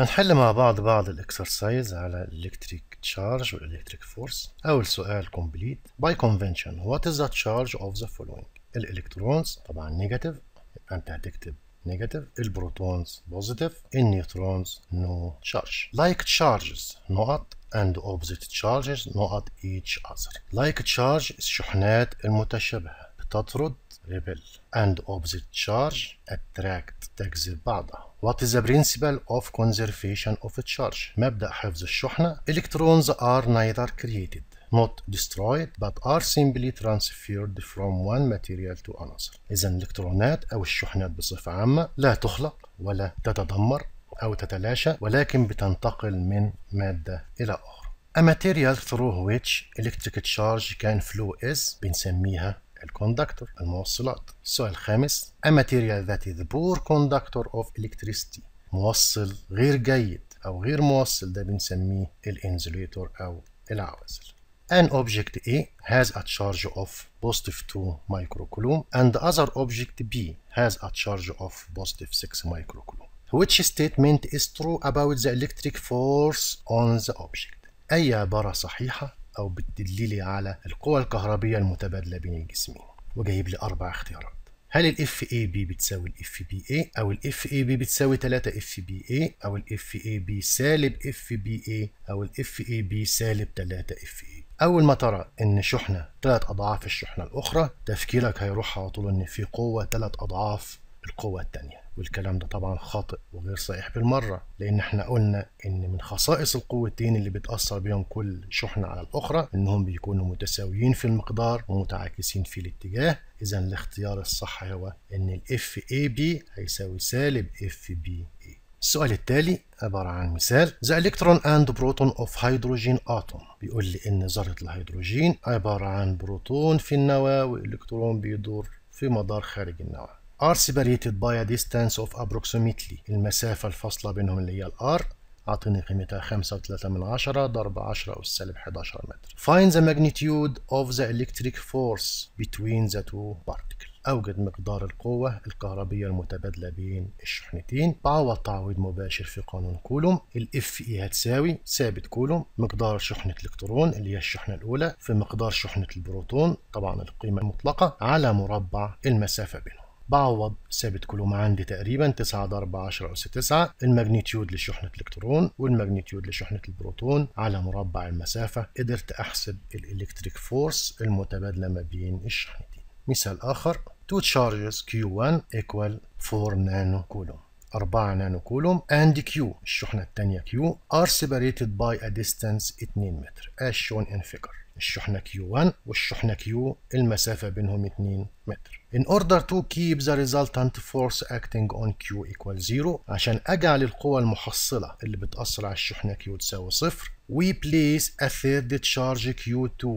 نحل مع بعض بعض الاكسرسايز على الالكتريك تشارج والالكتريك فورس اول سؤال كومبليت باي كونفنشن وات از ذا تشارج اوف ذا فولوينج الالكترونز طبعا نيجاتيف يبقى انت هتكتب نيجاتيف البروتونز بوزيتيف النيوترونز نو تشارج لايك تشارجز نقط and opposite charges not each other like charge الشحنات المتشابهه تطرد repel and opposite charge attract تجذب بعضها What is the principle of conservation of a charge? مبدأ حفظ الشحنة Electrons are neither created not destroyed but are simply transferred from one material to another إذا الإلكترونات أو الشحنات بصفة عامة لا تخلق ولا تتدمر أو تتلاشى ولكن بتنتقل من مادة إلى أخرى A material through which electric charge can flow is بنسميها الكوندكتور الموصلات السؤال الخامس A material that is poor conductor of electricity موصل غير جيد أو غير موصل ده بنسميه الانزوليتور أو العوازل An object A has a charge of positive 2 microcoulomb and the other object B has a charge of positive 6 microcoulomb. Which statement is true about the electric force on the object؟ أي عبارة صحيحة أو بتدليلي على القوى الكهربية المتبادلة بين الجسمين وجايب لي أربع اختيارات هل الـ FAB بتساوي الـ FBA أو الـ FAB بتساوي 3 FBA أو الـ FAB سالب FBA أو الـ FAB سالب 3 FA أول ما ترى إن شحنة ثلاث أضعاف الشحنة الأخرى تفكيرك هيروح على طول إن في قوة ثلاث أضعاف القوة الثانية والكلام ده طبعا خاطئ وغير صحيح بالمرة لأن احنا قلنا إن من خصائص القوتين اللي بتأثر بيهم كل شحنة على الأخرى إنهم بيكونوا متساويين في المقدار ومتعاكسين في الاتجاه إذا الاختيار الصح هو إن ال FAB هيساوي سالب FBA السؤال التالي عبارة عن مثال The electron and proton of hydrogen atom بيقول لي إن ذرة الهيدروجين عبارة عن بروتون في النواة وإلكترون بيدور في مدار خارج النواة are separated by a distance of approximately المسافة الفاصلة بينهم اللي هي ال R أعطيني قيمتها خمسة وثلاثة من عشرة ضرب 10 أو السالب 11 متر. Find the magnitude of the electric force between the two particles. أوجد مقدار القوة الكهربية المتبادلة بين الشحنتين. بعوض تعويض مباشر في قانون كولوم. الاف اي e هتساوي ثابت كولوم مقدار شحنة الإلكترون اللي هي الشحنة الأولى في مقدار شحنة البروتون طبعا القيمة المطلقة على مربع المسافة بينهم. بعوض ثابت كولوم عندي تقريبا 9 ضرب 10 أس 9 الماجنتيود لشحنة الإلكترون والماجنتيود لشحنة البروتون على مربع المسافة قدرت أحسب الإلكتريك فورس المتبادلة ما بين الشحنتين مثال آخر تو تشارجز Q1 ايكوال 4 نانو كولوم 4 نانو كولوم اند كيو الشحنة الثانية كيو ار separated باي ا ديستانس 2 متر as shown in figure الشحنة Q1 والشحنة Q المسافة بينهم 2 متر. In order to keep the resultant force acting on Q equal 0 عشان أجعل القوى المحصلة اللي بتأثر على الشحنة Q تساوي صفر we place a third charge Q2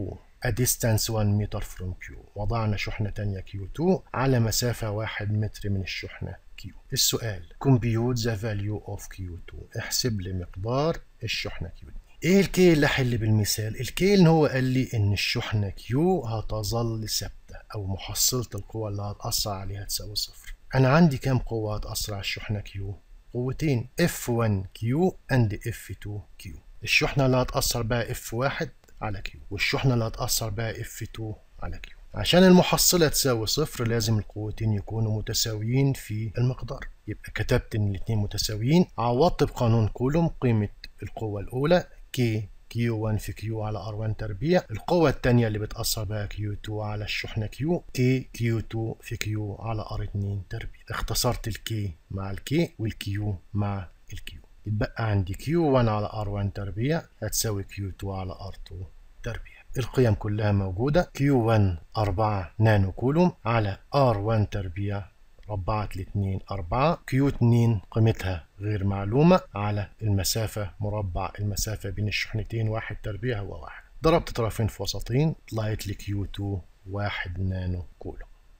a distance 1 meter from Q وضعنا شحنة تانية Q2 على مسافة 1 متر من الشحنة Q السؤال compute the value of Q2 احسب لي مقدار الشحنة Q2 ايه الكيل لحل بالمثال الكيل هو قال لي ان الشحنة كيو هتظل ثابتة او محصلة القوة اللي هتأثر عليها تساوي صفر انا عندي كام قوة هتأثر على الشحنة كيو قوتين F1 كيو and F2 كيو الشحنة اللي هتاثر بها بقى F1 على كيو والشحنة اللي هتاثر بها بقى F2 على كيو عشان المحصلة تساوي صفر لازم القوتين يكونوا متساويين في المقدار يبقى كتبت ان الاتنين متساويين عوضت بقانون كولوم قيمة القوة الأولى كي كيو 1 في كيو علي ار R1 تربيع القوة الثانية اللي بتأثر بها كيو 2 على الشحنة كيو تي كيو 2 في كيو علي ار R2 تربيع اختصرت الكي مع الكي والكيو مع الكيو يتبقى عندي كيو 1 علي ار R1 تربيع هتساوي كيو 2 علي ار R2 تربيع القيم كلها موجوده كيو Q1 4 نانو كولوم علي ار R1 تربيع ربعت الاثنين أربعة كيو اتنين قيمتها غير معلومة على المسافة مربع المسافة بين الشحنتين واحد تربيع هو واحد ضربت طرفين في وسطين طلعت لي كيو 2 واحد نانو كولوم